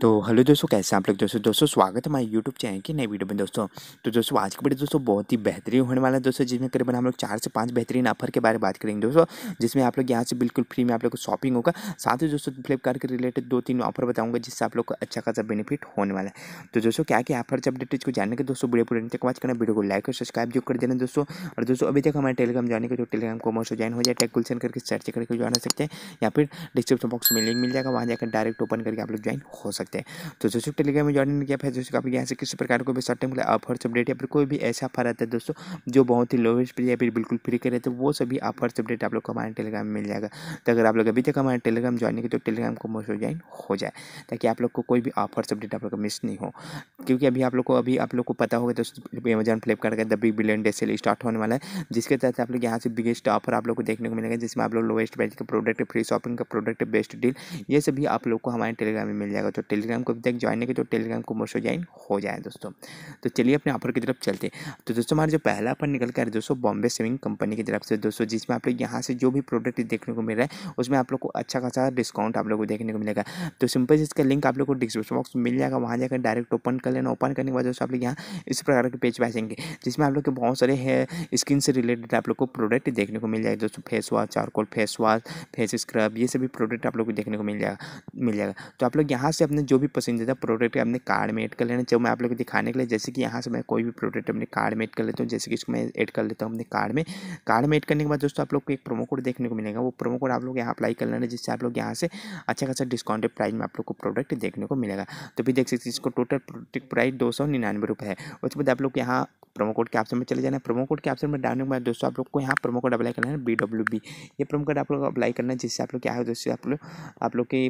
तो हेलो दोस्तों कैसे आप लोग दोस्तों दोस्तों स्वागत है हमारे यूट्यूब चैनल की नई वीडियो में दोस्तों तो दोस्तों आज की वीडियो दोस्तों बहुत ही बेहतरीन होने वाला है दोस्तों जिसमें करीबन हम लोग चार से पाँच बेहतरीन ऑफर के बारे में बात करेंगे दोस्तों जिसमें आप लोग यहाँ से बिल्कुल फ्री में आप लोग को शॉपिंग होगा साथ ही दोस्तों फ्लिपकार्ट के रिलेटेड दो तीन ऑफर बताऊंगा जिससे आप लोग को अच्छा खासा बेनिफिट होने वाला है तो दोस्तों क्या क्या ऑफर से अपडेट इसको जानने के दोस्तों वीडियो पूरे तक करना वीडियो को लाइक और सब्सक्राइब जो कर देना दोस्तों और दोस्तों अभी तक हमारे टेलीग्राम ज्वाइन करो टेलीग्राम कॉमर्स से ज्वाइन हो जाए टेक गुलशन करके सर्च करके ज्वाइन हो सकते हैं या फिर डिस्क्रिप्शन बॉक्स में लिंक मिल जाएगा वहाँ जाकर डायरेक्ट ओपन करके आप लोग ज्वाइन हो सकते हैं सकते हैं तो जो टेलीग्राम में ज्वाइन किया है दोस्तों आपके यहाँ से किसी प्रकार को भी शॉर्ट टर्म ऑफर्स अपडेट या फिर कोई भी ऐसा ऑफर आता है दोस्तों जो बहुत ही लोवेस्ट पे या फिर बिल्कुल फ्री करे तो वो सभी ऑफर्स अपडेट आप लोग को हमारे टेलीग्राम में मिल जाएगा तो अगर आप लोग अभी तक हमारे टेलीग्राम ज्वाइन नहीं तो टेलीग्राम को मोस्ट ज्वाइन हो जाए ताकि आप लोग को कोई भी ऑफर्स अपडेट आप लोग मिस नहीं हो क्योंकि अभी आप लोग को अभी आप लोग को पता होगा दोस्तों अमेजॉन फ्लिपकार्ट का the big billion day sale start होने वाला है जिसके तहत आप लोग यहाँ से बिगेस्ट ऑफर आप लोग को देखने को मिलेगा जिसमें आप लोग लोवेस्ट प्राइस का प्रोडक्ट फ्री शॉपिंग का प्रोडक्ट बेस्ट डील ये सभी आप लोग को हमारे टेलीग्राम में मिल जाएगा तो टेली टेलीग्राम को अभी तक ज्वाइन नहीं किया तो टेलीग्राम को मोशो ज्वाइन हो जाए दोस्तों तो चलिए अपने ऑफर की तरफ चलते तो दोस्तों हमारा जो पहला ऑफर निकल कर दोस्तों बॉम्बे सेविंग कंपनी की तरफ से दोस्तों जिसमें आप लोग यहाँ से जो भी प्रोडक्ट देखने को मिल रहा है उसमें आप लोग को अच्छा खासा डिस्काउंट आप लोग को देखने को मिलेगा तो सिंपल इसका लिंक आप लोग को डिस्क्रिप्शन बॉक्स मिल जाएगा वहाँ जाकर डायरेक्ट ओपन कर लेना ओपन करने के बाद दोस्तों आप लोग यहाँ इस प्रकार के पेज भेजेंगे जिसमें आप लोग के बहुत सारे हेयर स्किन से रिलेटेड आप लोग को प्रोडक्ट देखने को मिल जाएगा दोस्तों face wash charcoal face wash face scrub ये सभी प्रोडक्ट आप लोग को देखने को मिल जाएगा मिल जाएगा तो आप लोग यहाँ से अपने जो भी पसंदीदा प्रोडक्ट है अपने कार्ड में ऐड कर लेना जो मैं आप लोग को दिखाने के लिए जैसे कि यहाँ से मैं कोई भी प्रोडक्ट अपने कार्ड में ऐड कर लेता हूँ जैसे कि इसको मैं ऐड कर लेता हूँ अपने कार्ड में कार्ड में ऐड करने के बाद दोस्तों आप लोग को एक प्रोमो कोड देखने को मिलेगा वो प्रोमो कोड आप लोग यहाँ अप्लाई कर लेना जिससे आप लोग यहाँ से अच्छा खासा डिस्काउंटेड प्राइस में आप लोग को प्रोडक्ट देखने को मिलेगा तो भी देख सकते इसको टोटल प्रोडक्ट प्राइस दो सौ निन्यानवे रुपये है उसके बाद आप लोग यहाँ प्रोमो कोड के ऑप्शन में चले जाना प्रोमो कोड के ऑप्शन में डालने के बाद दोस्तों आप लोग को यहाँ प्रोमो कोड अप्लाई करना है बी डब्ल्यू बी ये प्रोमो कोड आप लोग अप्लाई करना है जिससे आप लोग क्या है दोस्तों आप लोग आप लोग के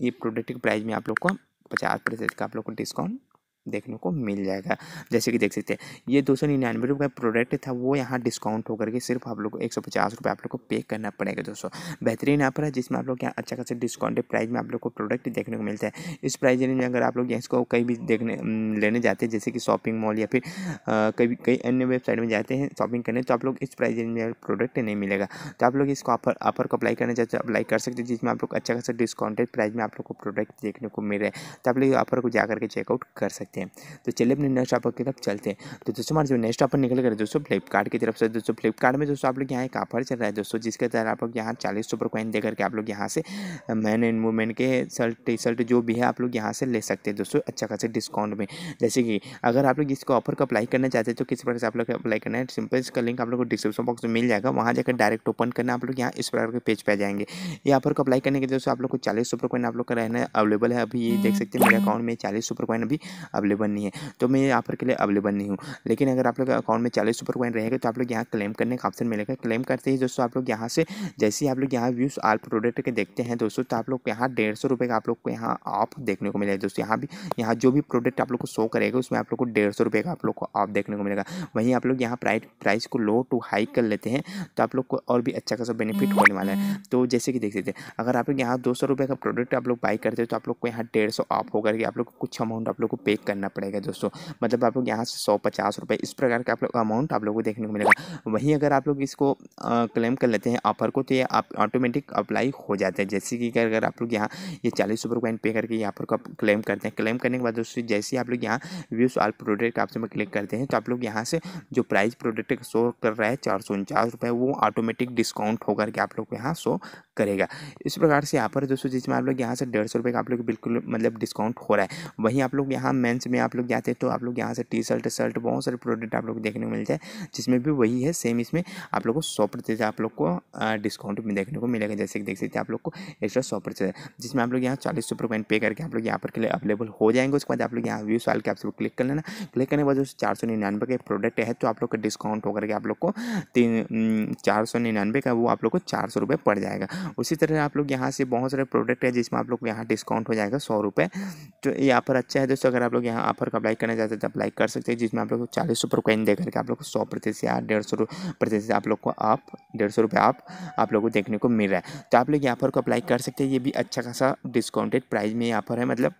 ये प्रोडक्ट के प्राइस में आप लोग को पचास प्रतिशत का आप लोग को डिस्काउंट देखने को मिल जाएगा जैसे कि देख सकते हैं ये दो सौ निन्यानवे रुपये का प्रोडक्ट था वो यहाँ डिस्काउंट होकर के सिर्फ आप लोग को एक सौ पचास रुपये आप लोग को पे करना पड़ेगा दोस्तों बेहतरीन ऑफर है जिसमें आप लोग यहाँ अच्छा खासा डिस्काउंटेड प्राइस में आप लोग को प्रोडक्ट देखने को मिलता है इस प्राइस रेंज में अगर आप लोग इसको कहीं भी देखने लेने जाते हैं जैसे कि शॉपिंग मॉल या फिर कभी कई अन्य वेबसाइट में जाते हैं शॉपिंग करने तो आप लोग इस प्राइस रेंज में प्रोडक्ट नहीं मिलेगा तो आप लोग इसको ऑफर ऑफर को अप्लाई करना चाहते हैं अप्लाई कर सकते हैं जिसमें आप लोग अच्छा खासा डिस्काउंटेड प्राइस में आप लोग को प्रोडक्ट देखने को मिल रहा है तो आप लोग ऑफर को जाकर के चेकआउट कर सकते हैं हैं तो चलिए अपने नेक्स्ट टॉपिक की तरफ चलते हैं तो दोस्तों हमारे जो नेक्स्ट टॉपिक निकल कर दोस्तों फ्लिपकार्ट की तरफ से दोस्तों फ्लिपकार्ट में दोस्तों आप लोग यहाँ एक ऑफर चल रहा है दोस्तों जिसके तहत आप लोग यहाँ चालीस सुपर कॉइन देकर के आप लोग यहाँ से मैन एंड वुमेन के शर्ट टी शर्ट जो भी है आप लोग यहाँ से ले सकते हैं दोस्तों अच्छा खासा डिस्काउंट में जैसे कि अगर आप लोग इसको ऑफर को अप्लाई करना चाहते हैं तो किस प्रकार से आप लोग अप्लाई करना है सिंपल इसका लिंक आप लोग को डिस्क्रिप्शन बॉक्स में मिल जाएगा वहाँ जाकर डायरेक्ट ओपन करना आप लोग यहाँ इस प्रकार के पेज पर पे जाएंगे ये ऑफर को अप्लाई करने के दोस्तों आप लोग को चालीस सुपर कॉइन आप लोग का रहना अवेलेबल है अभी देख हम्म। सकते हैं मेरे अकाउंट में चालीस सुपर कॉइन अभी अवेलेबल अवेलेबल नहीं है तो मैं यहाँ पर के लिए अवेलेबल नहीं हूँ लेकिन अगर आप लोग अकाउंट में चालीस सुपर कॉइन रहेगा तो आप लोग यहाँ क्लेम करने का ऑप्शन मिलेगा क्लेम करते ही दोस्तों आप लोग यहाँ से जैसे ही आप लोग यहाँ व्यूज़ आल प्रोडक्ट के देखते हैं दोस्तों तो आप लोग यहाँ डेढ़ सौ रुपये का आप लोग को यहाँ ऑफ देखने को मिलेगा दोस्तों यहाँ भी यहाँ जो भी प्रोडक्ट आप लोग को शो करेगा उसमें आप लोग को डेढ़ सौ रुपये का आप लोग को ऑफ देखने को मिलेगा वहीं आप लोग यहाँ प्राइस प्राइस को लो टू हाई कर लेते हैं तो आप लोग को और भी अच्छा खासा बेनिफिट होने वाला है तो जैसे कि देख सकते हैं अगर आप लोग यहाँ दो सौ रुपये का प्रोडक्ट आप लोग बाई करते हो तो आप लोग को यहाँ डेढ़ सौ ऑफ होकर के आप लोग को कुछ अमाउंट आप लोग को पे करना पड़ेगा दोस्तों मतलब आप लोग यहाँ से सौ पचास रुपये इस प्रकार का आप लोग अमाउंट आप लोग को देखने को मिलेगा वहीं अगर आप लोग इसको क्लेम कर लेते हैं ऑफर को तो ये आप ऑटोमेटिक अप्लाई हो जाता है जैसे कि अगर आप लोग यहाँ ये चालीस रुपये कॉइन पे करके यहाँ पर क्लेम करते हैं क्लेम करने के बाद दोस्तों जैसे आप लोग यहाँ व्यूज़ ऑल प्रोडक्ट ऑप्शन में क्लिक करते हैं तो आप लोग यहाँ से जो प्राइस प्रोडक्ट शो कर रहा है चार सौ उनचास रुपये वो ऑटोमेटिक डिस्काउंट होकर के आप लोग को यहाँ शो करेगा इस प्रकार से यहाँ पर दोस्तों जिसमें आप लोग यहाँ से डेढ़ सौ रुपये का आप लोग बिल्कुल मतलब डिस्काउंट हो रहा है वहीं आप लोग यहाँ मेन कमेंट्स में आप लोग जाते हैं तो आप लोग यहाँ से टी शर्ट शर्ट बहुत सारे प्रोडक्ट आप लोग देखने को मिलते हैं जिसमें भी वही है सेम इसमें आप लोग को सौ प्रतिशत आप लोग को डिस्काउंट में देखने को मिलेगा जैसे कि देख सकते हैं आप लोग को एक्स्ट्रा सौ प्रतिशत जिसमें आप लोग यहाँ चालीस सौ रुपये पे करके आप लोग यहाँ पर अवेलेबल हो जाएंगे उसके बाद आप लोग यहाँ व्यू साल के आपसे क्लिक कर लेना क्लिक करने के बाद चार सौ निन्यानवे के प्रोडक्ट है तो आप लोग का डिस्काउंट होकर के आप लोग को तीन चार सौ निन्यानवे का वो आप लोग को चार सौ रुपये पड़ जाएगा उसी तरह आप लोग यहाँ से बहुत सारे प्रोडक्ट है जिसमें आप लोग को यहाँ डिस्काउंट हो जाएगा सौ रुपये तो यहाँ पर अच्छा है दोस्तों अगर आप लोग यहाँ ऑफर का अप्लाई करना चाहते हैं तो अप्लाई कर सकते हैं जिसमें आप लोग को चालीस रुपये कॉइन दे करके आप लोग को सौ प्रतिशत या डेढ़ सौ प्रतिशत आप लोग को आप डेढ़ सौ रुपये आप आप लोग को देखने को मिल रहा है तो आप लोग यहाँ पर को अप्लाई कर सकते हैं ये भी अच्छा खासा डिस्काउंटेड प्राइस में यहाँ पर है मतलब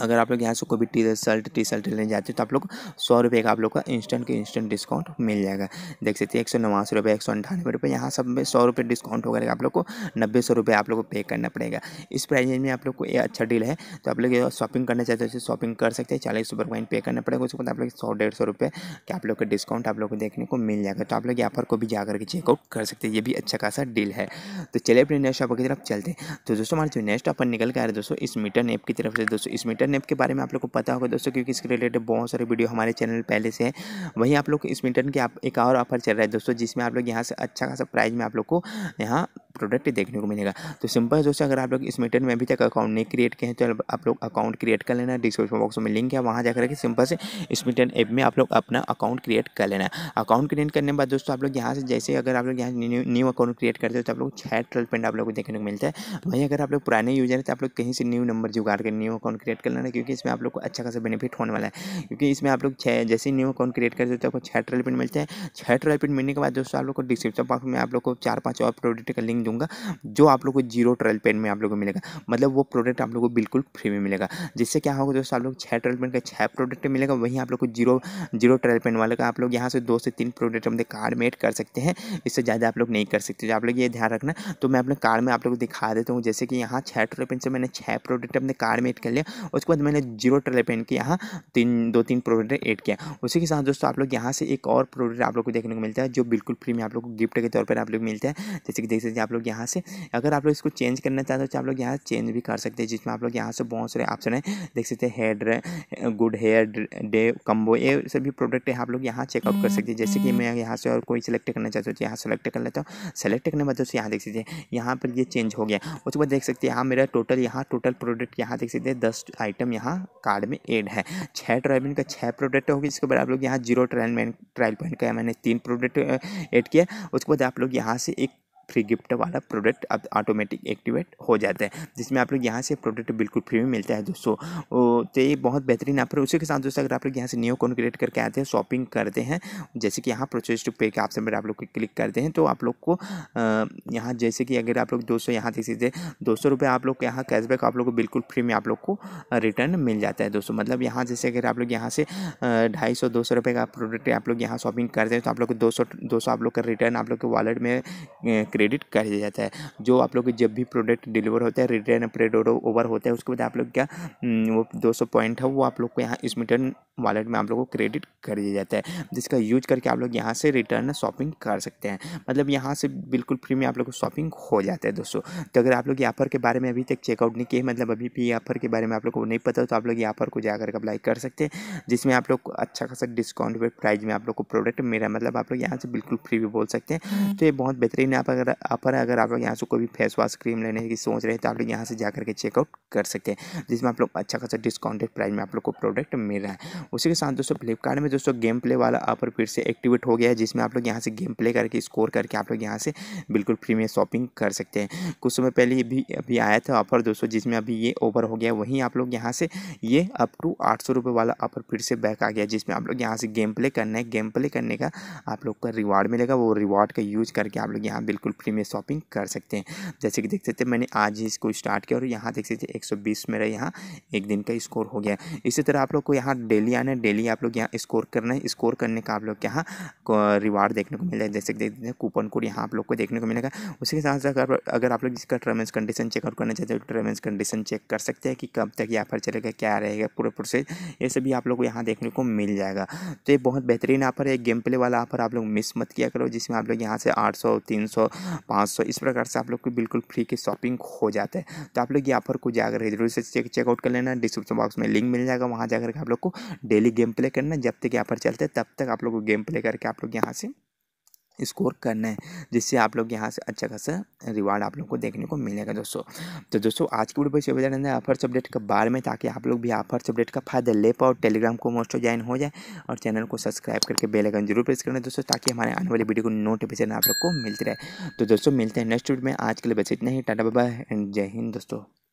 अगर आप लोग यहाँ से कोई भी टी शर्ट टी शर्ट लेने जाते हैं तो आप लोग सौ रुपये का आप लोग का इंस्टेंट के इंस्टेंट डिस्काउंट मिल जाएगा देख सकते हैं एक सौ नवासी रुपये एक सौ अंठानवे रुपये यहाँ सब में सौ रुपये डिस्काउंट होगा आप लोग को नब्बे सौ रुपये आप लोग को पे करना पड़ेगा इस प्राइस रेंज में आप लोग को ये अच्छा डील है तो आप लोग शॉपिंग करना चाहते हो शॉपिंग कर सकते हैं चालीस रुपये पॉइंट पे करना पड़ेगा उसके बाद आप लोग सौ डेढ़ सौ रुपये के आप लोग का डिस्काउंट आप लोग को देखने को मिल जाएगा तो आप लोग यहाँ पर को भी जा करके चेकआउट कर सकते हैं ये भी अच्छा खासा डील है तो चलिए अपने नेक्स्ट शॉप की तरफ चलते हैं तो दोस्तों हमारे जो नेक्स्ट अपन निकल के आ रहे दोस्तों इस मीटर नेप की तरफ से दोस्तों इस मीटर नेप के बारे में आप लोग को पता होगा दोस्तों क्योंकि इसके रिलेटेड बहुत सारे वीडियो हमारे चैनल पहले से हैं वहीं आप लोग इस मिंटन के आप एक और ऑफर चल रहा है दोस्तों जिसमें आप लोग यहाँ से अच्छा खासा प्राइज़ में आप लोग को यहाँ प्रोडक्ट देखने को मिलेगा तो सिंपल दोस्तों अगर आप लोग इस मेथड में अभी तक अकाउंट नहीं क्रिएट किए हैं तो आप लोग अकाउंट क्रिएट कर लेना डिस्क्रिप्शन बॉक्स में लिंक है वहाँ जाकर के सिंपल से इस मेथड ऐप में आप लोग अपना अकाउंट क्रिएट कर लेना अकाउंट क्रिएट करने के बाद दोस्तों आप लोग यहाँ से जैसे अगर आप लोग यहाँ न्यू अकाउंट क्रिएट करते हो तो आप लोग छह ट्रल पेंट आप लोग को देखने को मिलता है वहीं अगर आप लोग पुराने यूजर है तो आप लोग कहीं से न्यू नंबर जुगाड़ कर न्यू अकाउंट क्रिएट कर लेना क्योंकि इसमें आप लोग को अच्छा खासा बेनिफिट होने वाला है क्योंकि इसमें आप लोग छः जैसे न्यू अकाउंट क्रिएट करते हो तो आपको छह ट्रल पेंट मिलते हैं छह ट्रल पेंट मिलने के बाद दोस्तों आप लोग को डिस्क्रिप्शन बॉक्स में आप लोग को चार पाँच और प्रोडक्ट का लिंक दूंगा जो आप लोग को जीरो ट्रायल पेन में आप लोग को मिलेगा मतलब वो प्रोडक्ट आप लोग को बिल्कुल फ्री में मिलेगा जिससे क्या होगा दोस्तों आप लोग छः ट्रायल पेन का छः प्रोडक्ट मिलेगा वहीं आप लोग को जीरो जीरो ट्रायल पेन वाले का आप लोग यहाँ से दो से तीन प्रोडक्ट अपने कार्ड में एड कर सकते हैं इससे ज़्यादा आप लोग नहीं कर सकते तो आप लोग ये ध्यान रखना तो मैं अपने कार्ड में आप लोग दिखा देता हूँ जैसे कि यहाँ छः ट्रायल पेन से मैंने छः प्रोडक्ट अपने कार्ड में एड कर लिया उसके बाद मैंने जीरो ट्रायल पेन के यहाँ तीन दो तीन प्रोडक्ट एड किया उसी के साथ दोस्तों आप लोग यहाँ से एक और प्रोडक्ट आप लोग को देखने को मिलता है जो बिल्कुल फ्री में आप लोग को गिफ्ट के तौर पर आप लोग मिलता है जैसे कि देख सकते हैं आप लोग यहाँ से अगर आप लोग इसको चेंज करना चाहते हो तो आप लोग यहाँ चेंज भी कर सकते हैं जिसमें आप लोग यहाँ से बहुत सारे ऑप्शन है देख सकते हैं hair good hair day combo ये सभी प्रोडक्ट है आप लोग यहाँ चेकआउट कर सकते हैं जैसे कि हम्म। मैं यहाँ से और कोई सेलेक्ट करना चाहता हूँ तो यहाँ सेलेक्ट कर लेता हूँ सेलेक्ट करने बाद से यहाँ देख सकते हैं यहाँ पर ये चेंज हो गया उसके बाद देख सकते हैं यहाँ मेरा टोटल यहाँ टोटल प्रोडक्ट यहाँ देख सकते हैं दस आइटम यहाँ कार्ड में एड है छः ट्रायल का छः प्रोडक्ट होगी इसके बाद आप लोग यहाँ जीरो ट्रायल ट्रायल पॉइंट का मैंने तीन प्रोडक्ट एड किया उसके बाद आप लोग यहाँ से एक फ्री गिफ्ट वाला प्रोडक्ट अब ऑटोमेटिक एक्टिवेट हो जाता है जिसमें आप लोग यहाँ से प्रोडक्ट बिल्कुल फ्री में मिलता है दोस्तों तो ये बहुत बेहतरीन आप उसी के साथ दोस्तों अगर आप लोग यहाँ से न्यू अकाउंट क्रिएट करके आते हैं शॉपिंग करते हैं जैसे कि यहाँ प्रोसेस टू पे के ऑप्शन पर आप लोग क्लिक करते हैं तो आप लोग को यहाँ जैसे कि अगर आप लोग दो सौ यहाँ से सीधे दो सौ रुपये आप लोग यहाँ कैशबैक आप लोग को बिल्कुल फ्री में आप लोग को रिटर्न मिल जाता है दोस्तों मतलब यहाँ जैसे अगर आप लोग यहाँ से ढाई सौ दो सौ रुपये का प्रोडक्ट आप लोग यहाँ शॉपिंग करते हैं तो आप लोग को दो सौ दो सौ आप लोग का रिटर्न आप लोग के वॉलेट में क्रेडिट कर दिया जाता है जो आप लोग के जब भी प्रोडक्ट डिलीवर होता है रिटर्न प्रेडोड ओवर होता है उसके बाद आप लोग क्या वो दो सौ पॉइंट है वो आप लोग को यहाँ इस रिटर्न वॉलेट में आप लोग को क्रेडिट कर दिया जाता है जिसका यूज करके आप लोग यहाँ से रिटर्न शॉपिंग कर सकते हैं मतलब यहाँ से बिल्कुल फ्री में आप लोग को शॉपिंग हो जाता है दोस्तों तो अगर आप लोग यहाँ ऑफर के बारे में अभी तक चेकआउट नहीं किए मतलब अभी भी ऑफर के बारे में आप लोग को नहीं पता तो आप लोग यहाँ ऑफर को जाकर अप्लाई कर सकते हैं जिसमें आप लोग अच्छा खासा डिस्काउंट प्राइस में आप लोग को प्रोडक्ट मेरा मतलब आप लोग यहाँ से बिल्कुल फ्री भी बोल सकते हैं तो ये बहुत बेहतरीन आप अगर ज़्यादा अपर है अगर आप लोग यहाँ से कोई भी फेस वॉश क्रीम लेने की सोच रहे हैं तो आप लोग यहाँ से जा करके चेकआउट कर सकते हैं जिसमें आप लोग अच्छा खासा डिस्काउंटेड प्राइस में आप लोग को प्रोडक्ट मिल रहा है उसी के साथ दोस्तों फ्लिपकार्ट में दोस्तों गेम प्ले वाला अपर फिर से एक्टिवेट हो गया है जिसमें आप लोग यहाँ से गेम प्ले करके स्कोर करके आप लोग यहाँ से बिल्कुल फ्री में शॉपिंग कर सकते हैं कुछ समय पहले भी अभी आया था ऑफर दोस्तों जिसमें अभी ये ओवर हो गया वहीं आप लोग यहाँ से ये अप टू आठ सौ रुपये वाला ऑफर फिर से बैक आ गया जिसमें आप लोग यहाँ से गेम प्ले करना है गेम प्ले करने का आप लोग का रिवार्ड मिलेगा वो रिवार्ड का यूज करके आप लोग यहाँ बिल्कुल फ्री में शॉपिंग कर सकते हैं जैसे कि देख सकते हैं मैंने आज ही इसको स्टार्ट किया और यहाँ देख सकते हैं एक मेरा यहाँ एक दिन का स्कोर हो गया इसी तरह आप लोग को यहाँ डेली आना है डेली आप लोग यहाँ स्कोर करना है स्कोर करने का आप लोग के यहाँ रिवार्ड देखने को मिल जाए जैसे कि देख हैं कूपन कोड यहाँ आप लोग को देखने को मिलेगा उसके साथ साथ अगर आप लोग जिसका टर्म एंड कंडीशन चेकआउट करना चाहते हो टर्म एंड कंडीशन चेक कर सकते हैं कि कब तक यहाँ ऑफर चलेगा क्या रहेगा पूरा प्रोसेस ये सभी आप लोग को यहाँ देखने को मिल जाएगा तो ये बहुत बेहतरीन ऑफर है गेम प्ले वाला ऑफर आप लोग मिस मत किया करो जिसमें आप लोग यहाँ से आठ सौ तीन सौ पाँच सौ इस प्रकार से आप लोग को बिल्कुल फ्री की शॉपिंग हो जाता है तो आप लोग ये ऑफर को जाकर जरूर से चेक चेकआउट कर लेना डिस्क्रिप्शन बॉक्स में लिंक मिल जाएगा वहाँ जाकर के आप लोग को डेली गेम प्ले करना जब तक यहाँ पर चलते तब तक आप लोग को गेम प्ले करके आप लोग यहाँ से स्कोर करना है जिससे आप लोग यहाँ से अच्छा खासा रिवार्ड आप लोग को देखने को मिलेगा दोस्तों तो दोस्तों आज की वीडियो से बजाने ऑफर्स अपडेट के बारे में ताकि आप लोग भी ऑफर्स अपडेट का फायदा ले पाओ टेलीग्राम को मोस्ट ज्वाइन हो जाए और चैनल को सब्सक्राइब करके बेलाइकन जरूर प्रेस करना दोस्तों ताकि हमारे आने वाली वीडियो को नोटिफिकेशन आप लोग को मिलती रहे तो दोस्तों मिलते हैं नेक्स्ट वीडियो में आज के लिए बस इतना ही टाटा बाबा एंड जय हिंद दोस्तों